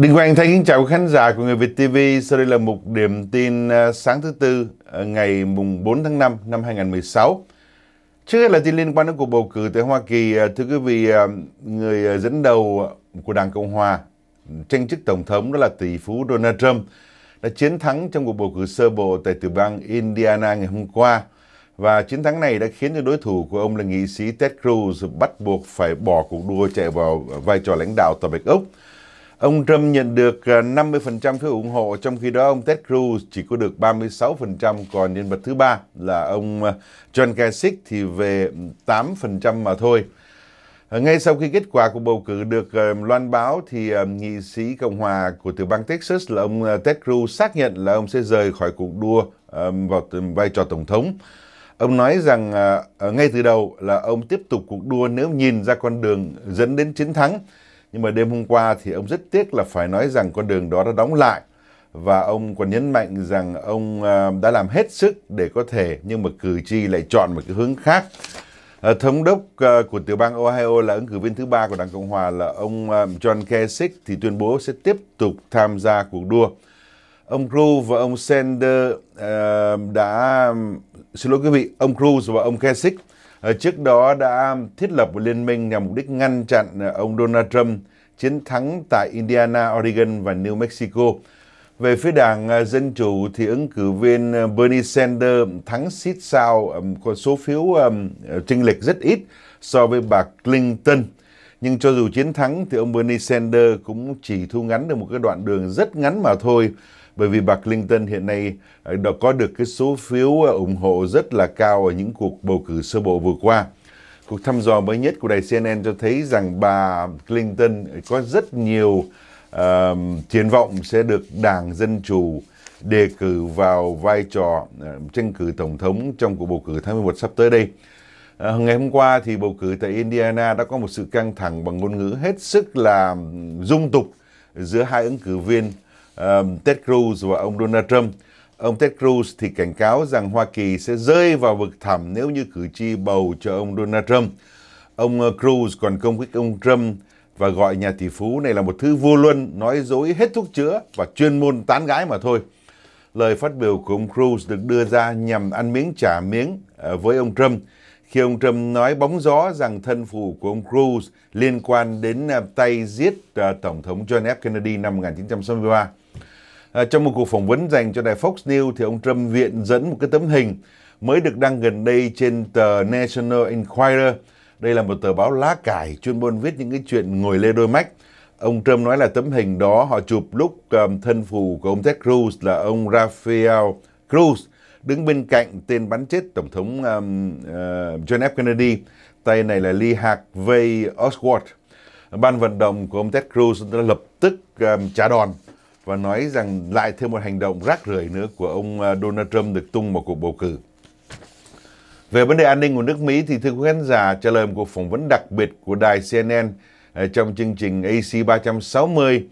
Đinh Quang Thái kính chào khán giả của Người Việt TV. Sau đây là một điểm tin à, sáng thứ Tư à, ngày 4 tháng 5 năm 2016. Trước hết là tin liên quan đến cuộc bầu cử tại Hoa Kỳ. À, thưa quý vị, người dẫn đầu của Đảng Cộng Hòa tranh chức Tổng thống đó là tỷ phú Donald Trump đã chiến thắng trong cuộc bầu cử sơ bộ tại tiểu bang Indiana ngày hôm qua. Và chiến thắng này đã khiến cho đối thủ của ông là nghị sĩ Ted Cruz bắt buộc phải bỏ cuộc đua chạy vào vai trò lãnh đạo tòa Bạch Ốc. Ông Trump nhận được 50% à, phiếu ủng hộ, trong khi đó ông Ted Cruz chỉ có được 36%, còn nhân vật thứ ba là ông à, John Kasich thì về 8% mà thôi. À, ngay sau khi kết quả của bầu cử được loan báo thì nghị sĩ Cộng hòa của tiểu bang Texas là ông Ted Cruz xác nhận là ông sẽ rời khỏi cuộc đua vào vai trò tổng thống. Ông nói rằng ngay từ đầu là ông tiếp tục cuộc đua nếu nhìn ra con đường dẫn đến chiến thắng. Nhưng mà đêm hôm qua thì ông rất tiếc là phải nói rằng con đường đó đã đóng lại và ông còn nhấn mạnh rằng ông à, đã làm hết sức để có thể nhưng mà cử tri lại chọn một cái hướng khác. À, thống đốc à, của tiểu bang Ohio là ứng cử viên thứ ba của Đảng Cộng Hòa là ông John Kasich thì tuyên bố sẽ tiếp tục tham gia cuộc đua. Ông Cruz và ông Sanders đã xin lỗi quý vị, ông Cruz và ông Kasich Ờ, trước đó đã thiết lập một liên minh nhằm mục đích ngăn chặn ờ, ông Donald Trump chiến thắng tại Indiana, Oregon và New Mexico. Về phía đảng ờ, Dân Chủ thì ứng cử viên Bernie Sanders thắng xít sao có số phiếu chênh lệch rất ít so với bà Clinton. Nhưng cho dù chiến thắng thì ông Bernie Sanders cũng chỉ thu ngắn được một cái đoạn đường rất ngắn mà thôi bởi vì bà Clinton hiện nay ờ, đã có được cái số phiếu ờ, ủng hộ rất là cao ở những cuộc bầu cử sơ bộ vừa qua. Cuộc thăm dò mới nhất của đài CNN cho thấy rằng bà Clinton có rất nhiều uh, triển vọng sẽ được Đảng Dân Chủ đề cử vào vai trò uh, tranh cử tổng thống trong cuộc bầu cử tháng 11 sắp tới đây. Uh, ngày hôm qua thì bầu cử tại Indiana đã có một sự căng thẳng bằng ngôn ngữ hết sức là dung tục giữa hai ứng cử viên Ted Cruz và ông Donald Trump. Ông Ted Cruz thì cảnh cáo rằng Hoa Kỳ sẽ rơi vào vực thẳm nếu như cử tri bầu cho ông Donald Trump. Ông ờ, Cruz còn công kích ông Trump và gọi nhà tỷ phú này là một thứ vô luân, nói dối hết thuốc chữa và chuyên môn tán gái mà thôi. Lời phát biểu của ông Cruz được đưa ra nhằm ăn miếng trả miếng ờ, với ông Trump khi ông Trump nói bóng gió rằng thân phụ của ông Cruz liên quan đến ờ, tay giết Tổng thống John F. Kennedy năm 1963. À, trong một cuộc phỏng vấn dành cho đài Fox News thì ông Trump viện dẫn một cái tấm hình mới được đăng gần đây trên tờ National Enquirer. Đây là một tờ báo lá cải chuyên môn viết những cái chuyện ngồi lê đôi mách. Ông Trump nói là tấm hình đó họ chụp lúc um, thân phù của ông Ted Cruz là ông Rafael Cruz đứng bên cạnh tên bắn chết Tổng thống um, uh, John F. Kennedy. Tay này là Lee V Oswald. Ban vận động của ông Ted Cruz đã lập tức um, trả đòn và nói rằng lại thêm một hành động rác rưởi nữa của ông à, Donald Trump được tung vào cuộc bầu cử. Về vấn đề an ninh của nước Mỹ thì thưa quý khán giả trả lời một cuộc phỏng vấn đặc biệt của đài CNN à, trong chương trình AC 360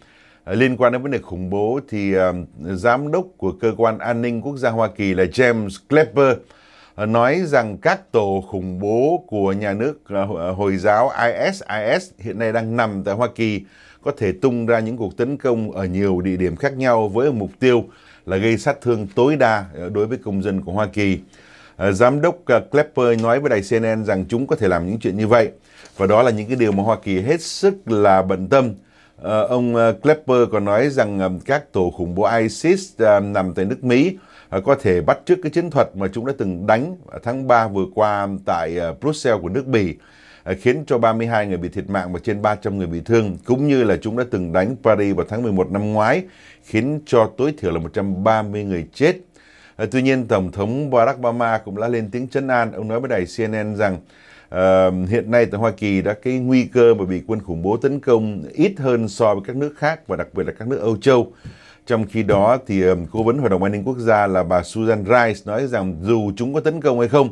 à, liên quan đến vấn đề khủng bố thì giám đốc của cơ quan an ninh quốc gia Hoa Kỳ là James Clapper nói rằng các tổ khủng bố của nhà nước Hồi giáo ISIS hiện nay đang nằm tại Hoa Kỳ có thể tung ra những cuộc tấn công ở nhiều địa điểm khác nhau với mục tiêu là gây sát thương tối đa ờ, đối với công dân của Hoa Kỳ. Ờ, giám đốc ờ, Klepper nói với đài CNN rằng chúng có thể làm những chuyện như vậy. Và đó là những cái điều mà Hoa Kỳ hết sức là bận tâm. Ông Klepper còn nói rằng các tổ khủng bố ISIS nằm tại nước Mỹ có thể bắt trước cái chiến thuật mà chúng đã từng đánh tháng 3 vừa qua tại Brussels của nước Bỉ khiến cho 32 người bị thiệt mạng và trên 300 người bị thương, cũng như là chúng đã từng đánh Paris vào tháng 11 năm ngoái, khiến cho tối thiểu là 130 người chết. Ờ, tuy nhiên, Tổng thống Barack Obama cũng đã lên tiếng chấn an. Ông nói với đài CNN rằng uh, hiện nay tại Hoa Kỳ đã cái nguy cơ mà bị quân khủng bố tấn công ít hơn so với các nước khác và đặc biệt là các nước Âu Châu. Trong khi đó, thì um, cố vấn Hội đồng An ninh Quốc gia là bà Susan Rice nói rằng dù chúng có tấn công hay không,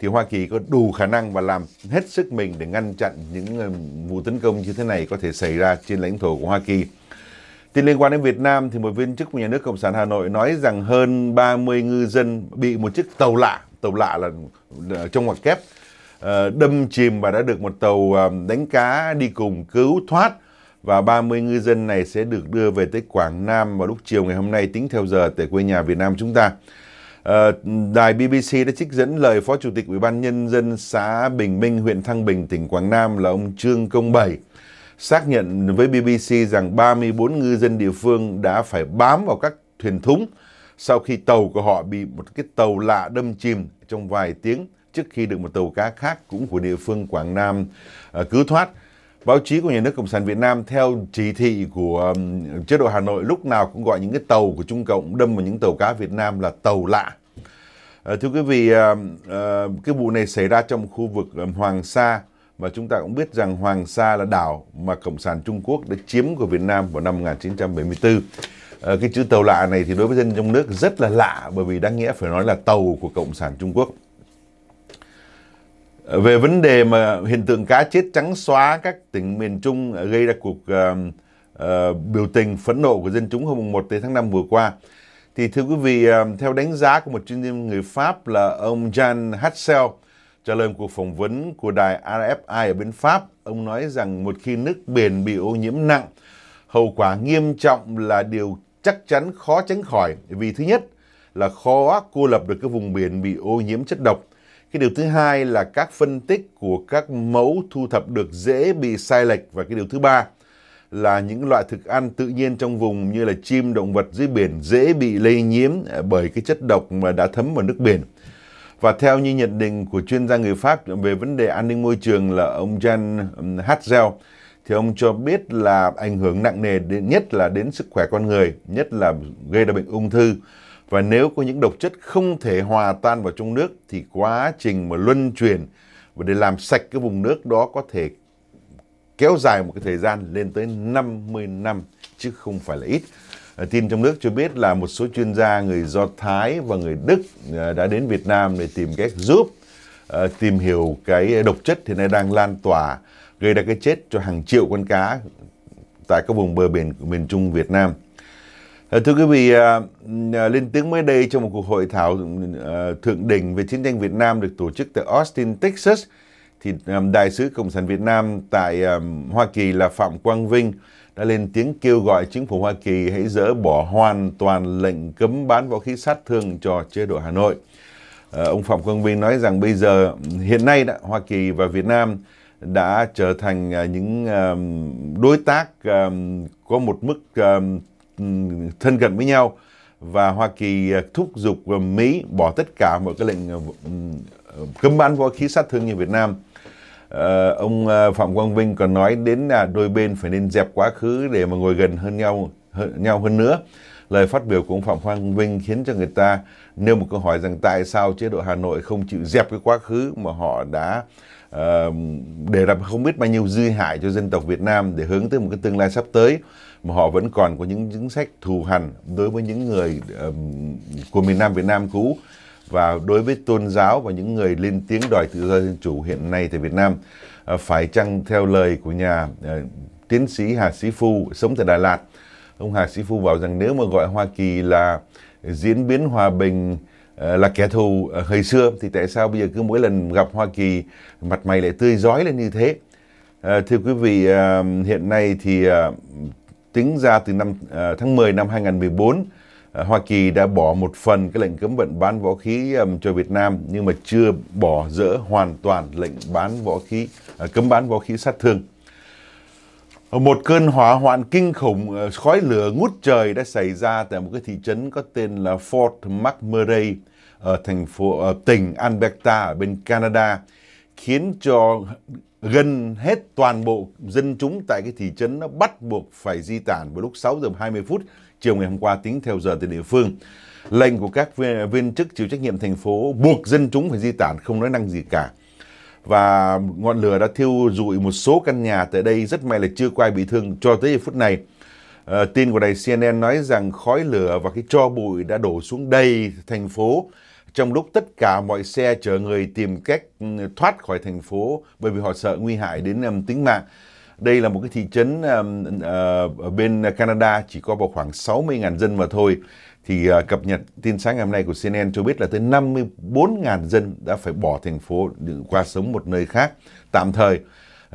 thì Hoa Kỳ có đủ khả năng và làm hết sức mình để ngăn chặn những ờ, vụ tấn công như thế này có thể xảy ra trên lãnh thổ của Hoa Kỳ. Tin liên quan đến Việt Nam thì một viên chức của nhà nước Cộng sản Hà Nội nói rằng hơn 30 ngư dân bị một chiếc tàu lạ, tàu lạ là trong ngoặc kép, ờ, đâm chìm và đã được một tàu ờ, đánh cá đi cùng cứu thoát và 30 ngư dân này sẽ được đưa về tới Quảng Nam vào lúc chiều ngày hôm nay tính theo giờ tại quê nhà Việt Nam chúng ta. Ờ, đài BBC đã trích dẫn lời Phó Chủ tịch Ủy ban Nhân dân xã Bình Minh, huyện Thăng Bình, tỉnh Quảng Nam là ông Trương Công Bảy xác nhận với BBC rằng 34 ngư dân địa phương đã phải bám vào các thuyền thúng sau khi tàu của họ bị một cái tàu lạ đâm chìm trong vài tiếng trước khi được một tàu cá khác cũng của địa phương Quảng Nam ờ, cứu thoát báo chí của nhà nước cộng sản Việt Nam theo chỉ thị của um, chế độ Hà Nội lúc nào cũng gọi những cái tàu của Trung Cộng đâm vào những tàu cá Việt Nam là tàu lạ. Ờ, thưa quý vị, um, ờ, cái vụ này xảy ra trong khu vực um, Hoàng Sa và chúng ta cũng biết rằng Hoàng Sa là đảo mà Cộng sản Trung Quốc đã chiếm của Việt Nam vào năm 1974. Ờ, cái chữ tàu lạ này thì đối với dân trong nước rất là lạ bởi vì đáng nghĩa phải nói là tàu của Cộng sản Trung Quốc về vấn đề mà hiện tượng cá chết trắng xóa các tỉnh miền Trung gây ra cuộc uh, uh, biểu tình phẫn nộ của dân chúng hôm 1 tháng 5 vừa qua. Thì thưa quý vị, uh, theo đánh giá của một chuyên gia người Pháp là ông Jan Hatzel, trả lời cuộc phỏng vấn của đài RFI ở bên Pháp, ông nói rằng một khi nước biển bị ô nhiễm nặng, hậu quả nghiêm trọng là điều chắc chắn khó tránh khỏi. Vì thứ nhất là khó cô lập được cái vùng biển bị ô nhiễm chất độc. Cái điều thứ hai là các phân tích của các mẫu thu thập được dễ bị sai lệch. Và cái điều thứ ba là những loại thực ăn tự nhiên trong vùng như là chim, động vật dưới biển dễ bị lây nhiễm à, bởi cái chất độc mà đã thấm vào nước biển. Và theo như nhận định của chuyên gia người Pháp về vấn đề an ninh môi trường là ông Jan Hatzel, thì ông cho biết là ảnh hưởng nặng nề nhất là đến sức khỏe con người, nhất là gây ra bệnh ung thư và nếu có những độc chất không thể hòa tan vào trong nước thì quá trình mà luân chuyển và để làm sạch cái vùng nước đó có thể kéo dài một cái thời gian lên tới 50 năm chứ không phải là ít. Ờ, tin trong nước cho biết là một số chuyên gia người Do Thái và người Đức ờ, đã đến Việt Nam để tìm cách giúp ờ, tìm hiểu cái độc chất hiện nay đang lan tỏa gây ra cái chết cho hàng triệu con cá tại các vùng bờ biển của miền Trung Việt Nam. Ờ, thưa quý vị, à, à, lên tiếng mới đây trong một cuộc hội thảo ờ, thượng đỉnh về chiến tranh Việt Nam được tổ chức tại Austin, Texas, thì Đại sứ Cộng sản Việt Nam tại Hoa Kỳ là Phạm Quang Vinh đã lên tiếng kêu gọi chính phủ Hoa Kỳ hãy dỡ bỏ hoàn toàn lệnh cấm bán vũ khí sát thương cho chế độ Hà Nội. Ờ, ông Phạm Quang Vinh nói rằng bây giờ, hiện nay đã, Hoa Kỳ và Việt Nam đã trở thành à, những đối tác có một mức thân cận với nhau và Hoa Kỳ à, thúc giục à, Mỹ bỏ tất cả mọi cái lệnh à, ừ, ờ, cấm bán vũ khí sát thương như Việt Nam. Ờ, ông Phạm Quang Vinh còn nói đến là đôi bên phải nên dẹp quá khứ để mà ngồi gần hơn nhau hơn, nhau hơn nữa. Lời phát biểu của ông Phạm Quang Vinh khiến cho người ta nêu một câu hỏi rằng tại sao chế độ Hà Nội không chịu dẹp cái quá khứ mà họ đã uh, để làm không biết bao nhiêu dư hại cho dân tộc Việt Nam để hướng tới một cái tương lai sắp tới mà họ vẫn còn có những chính sách thù hằn đối với những người uh, của miền Nam Việt Nam cũ và đối với tôn giáo và những người lên tiếng đòi tự do dân chủ hiện nay tại Việt Nam uh, phải chăng theo lời của nhà uh, tiến sĩ Hà Sĩ Phu sống tại Đà Lạt ông Hà Sĩ Phu bảo rằng nếu mà gọi Hoa Kỳ là diễn biến hòa bình Ờ, là kẻ thù ờ, hồi xưa thì tại sao bây giờ cứ mỗi lần gặp Hoa Kỳ mặt mày lại tươi rói lên như thế? Ờ, thưa quý vị, hiện nay thì tính ra từ năm tháng 10 năm 2014, à, Hoa Kỳ đã bỏ một phần cái lệnh cấm vận bán vũ khí cho Việt Nam nhưng mà chưa bỏ dỡ hoàn toàn lệnh bán vũ khí cấm bán vũ khí sát thương. Một cơn hỏa hoạn kinh khủng, ờ, khói lửa ngút trời đã xảy ra tại một cái thị trấn có tên là Fort McMurray ở thành phố ở ờ, tỉnh Alberta ở bên Canada, khiến cho gần hết toàn bộ dân chúng tại cái thị trấn nó bắt buộc phải di tản vào lúc 6 giờ 20 phút chiều ngày hôm qua tính theo giờ từ địa phương. Lệnh của các viên chức chịu trách nhiệm thành phố buộc dân chúng phải di tản không nói năng gì cả và ngọn lửa đã thiêu rụi một số căn nhà tại đây. Rất may là chưa có ai bị thương cho tới phút này. À, tin của đài CNN nói rằng khói lửa và cái tro bụi đã đổ xuống đầy thành phố trong lúc tất cả mọi xe chở người tìm cách ừ, thoát khỏi thành phố bởi vì họ sợ nguy hại đến um, tính mạng. Đây là một cái thị trấn um, uh, bên Canada chỉ có vào khoảng 60.000 dân mà thôi. Thì uh, cập nhật tin sáng ngày hôm nay của CNN cho biết là tới 54.000 dân đã phải bỏ thành phố qua sống một nơi khác tạm thời.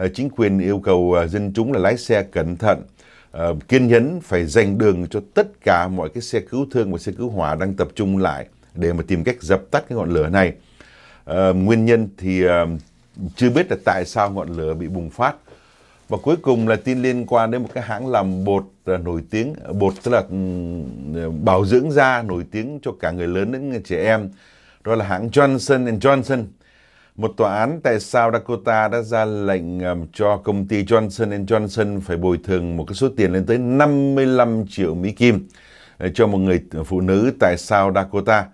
Uh, chính quyền yêu cầu uh, dân chúng là lái xe cẩn thận, uh, kiên nhẫn phải dành đường cho tất cả mọi cái xe cứu thương và xe cứu hỏa đang tập trung lại để mà tìm cách dập tắt cái ngọn lửa này. Uh, nguyên nhân thì uh, chưa biết là tại sao ngọn lửa bị bùng phát và cuối cùng là tin liên quan đến một cái hãng làm bột à, nổi tiếng à, bột tức là ừ, à, bảo dưỡng da nổi tiếng cho cả người lớn đến trẻ em đó là hãng Johnson Johnson một tòa án tại South Dakota đã ra lệnh cho công ty Johnson Johnson phải bồi thường một cái số tiền lên tới 55 triệu Mỹ Kim cho một người phụ nữ tại South Dakota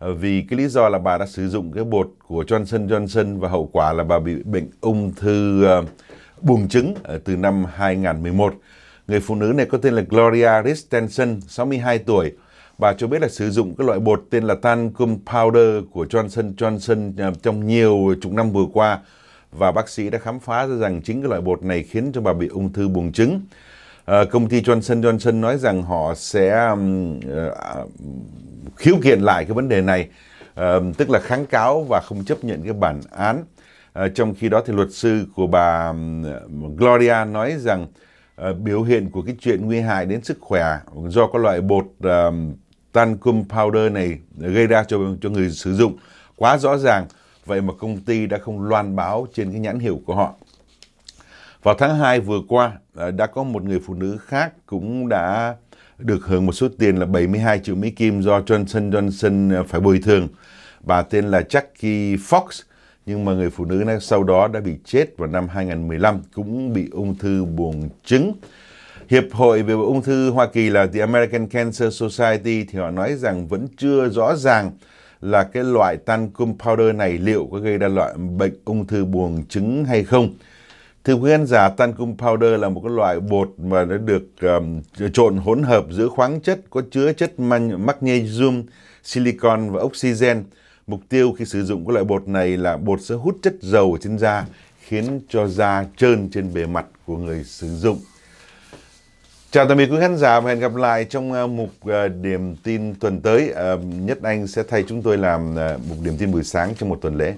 vì cái lý do là bà đã sử dụng cái bột của Johnson Johnson và hậu quả là bà bị bệnh ung thư buồng trứng ờ, từ năm 2011. Người phụ nữ này có tên là Gloria Ristensen, 62 tuổi. Bà cho biết là sử dụng các loại bột tên là talcum powder của Johnson Johnson ờ, trong nhiều chục năm vừa qua và bác sĩ đã khám phá ra rằng chính cái loại bột này khiến cho bà bị ung thư buồng trứng. À, công ty Johnson Johnson nói rằng họ sẽ um, uh, khiếu kiện lại cái vấn đề này, uh, tức là kháng cáo và không chấp nhận cái bản án Ờ, trong khi đó thì luật sư của bà Gloria nói rằng à, biểu hiện của cái chuyện nguy hại đến sức khỏe do các loại bột à, talcum powder này gây ra cho cho người sử dụng quá rõ ràng vậy mà công ty đã không loan báo trên cái nhãn hiệu của họ. Vào tháng 2 vừa qua ờ, đã có một người phụ nữ khác cũng đã được hưởng một số tiền là 72 triệu Mỹ kim do Johnson Johnson phải bồi thường. Bà tên là Jackie Fox nhưng mà người phụ nữ này sau đó đã bị chết vào năm 2015, cũng bị ung thư buồng trứng. Hiệp hội về ung thư Hoa Kỳ là The American Cancer Society thì họ nói rằng vẫn chưa rõ ràng là cái loại talcum powder này liệu có gây ra loại bệnh ung thư buồng trứng hay không. Thưa quý khán giả, talcum powder là một cái loại bột mà nó được um, trộn hỗn hợp giữa khoáng chất có chứa chất magnesium, silicon và oxygen Mục tiêu khi sử dụng các loại bột này là bột sẽ hút chất dầu ở trên da, khiến cho da trơn trên bề mặt của người sử dụng. Chào tạm biệt quý khán giả và hẹn gặp lại trong à, mục à, điểm tin tuần tới. À, Nhất Anh sẽ thay chúng tôi làm mục điểm tin buổi sáng trong một tuần lễ.